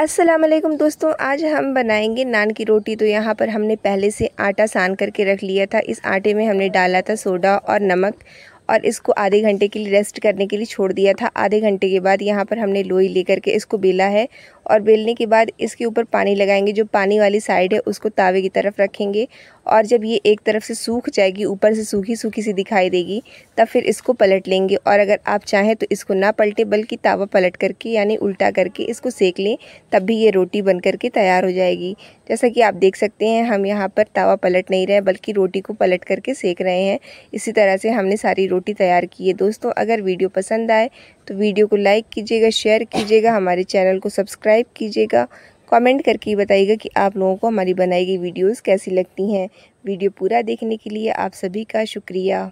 अस्सलाम वालेकुम दोस्तों आज हम बनाएंगे नान की रोटी तो यहाँ पर हमने पहले से आटा सान करके रख लिया था इस आटे में हमने डाला था सोडा और नमक और इसको आधे घंटे के लिए रेस्ट करने के लिए छोड़ दिया था आधे घंटे के बाद यहाँ पर हमने लोई लेकर के इसको बेला है और बेलने के बाद इसके ऊपर पानी लगाएंगे जो पानी वाली साइड है उसको तावे की तरफ रखेंगे और जब ये एक तरफ से सूख जाएगी ऊपर से सूखी सूखी सी दिखाई देगी तब फिर इसको पलट लेंगे और अगर आप चाहें तो इसको ना पलटे बल्कि तावा पलट करके यानी उल्टा करके इसको सेक लें तब भी ये रोटी बन करके तैयार हो जाएगी जैसा कि आप देख सकते हैं हम यहाँ पर तावा पलट नहीं रहे बल्कि रोटी को पलट करके सेक रहे हैं इसी तरह से हमने सारी रोटी तैयार की है दोस्तों अगर वीडियो पसंद आए तो वीडियो को लाइक कीजिएगा शेयर कीजिएगा हमारे चैनल को सब्सक्राइब सब्सक्राइब कीजिएगा कमेंट करके बताइएगा कि आप लोगों को हमारी बनाई गई वीडियोस कैसी लगती हैं वीडियो पूरा देखने के लिए आप सभी का शुक्रिया